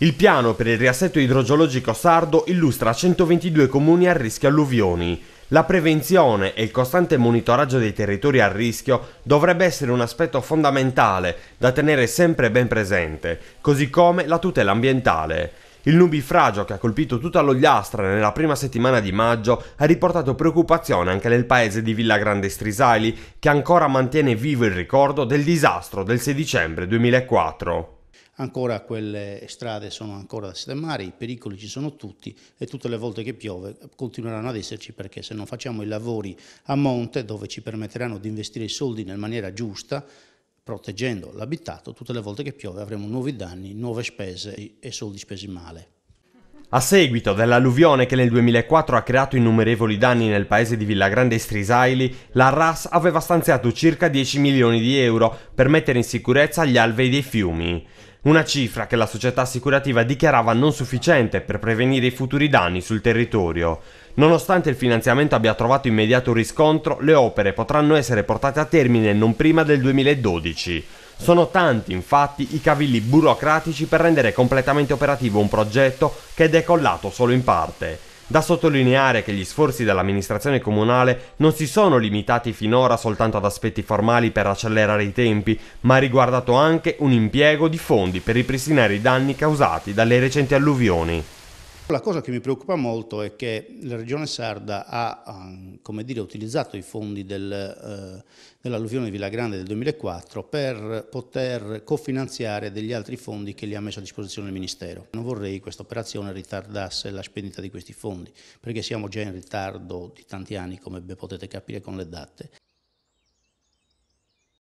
Il piano per il riassetto idrogeologico sardo illustra 122 comuni a rischio alluvioni. La prevenzione e il costante monitoraggio dei territori a rischio dovrebbe essere un aspetto fondamentale da tenere sempre ben presente, così come la tutela ambientale. Il nubifragio che ha colpito tutta l'Ogliastra nella prima settimana di maggio ha riportato preoccupazione anche nel paese di Villa Grande Strisaili, che ancora mantiene vivo il ricordo del disastro del 6 dicembre 2004. Ancora quelle strade sono ancora da sistemare, i pericoli ci sono tutti e tutte le volte che piove continueranno ad esserci perché se non facciamo i lavori a monte dove ci permetteranno di investire i soldi nella maniera giusta, proteggendo l'abitato, tutte le volte che piove avremo nuovi danni, nuove spese e soldi spesi male. A seguito dell'alluvione che nel 2004 ha creato innumerevoli danni nel paese di Villagrande e Strisaili, la RAS aveva stanziato circa 10 milioni di euro per mettere in sicurezza gli alvei dei fiumi. Una cifra che la società assicurativa dichiarava non sufficiente per prevenire i futuri danni sul territorio. Nonostante il finanziamento abbia trovato immediato riscontro, le opere potranno essere portate a termine non prima del 2012. Sono tanti infatti i cavilli burocratici per rendere completamente operativo un progetto che è decollato solo in parte. Da sottolineare che gli sforzi dell'amministrazione comunale non si sono limitati finora soltanto ad aspetti formali per accelerare i tempi, ma ha riguardato anche un impiego di fondi per ripristinare i danni causati dalle recenti alluvioni. La cosa che mi preoccupa molto è che la Regione Sarda ha ehm, dire, utilizzato i fondi del, eh, dell'alluvione di Villa Grande del 2004 per poter cofinanziare degli altri fondi che li ha messo a disposizione il Ministero. Non vorrei che questa operazione ritardasse la spendita di questi fondi perché siamo già in ritardo di tanti anni come potete capire con le date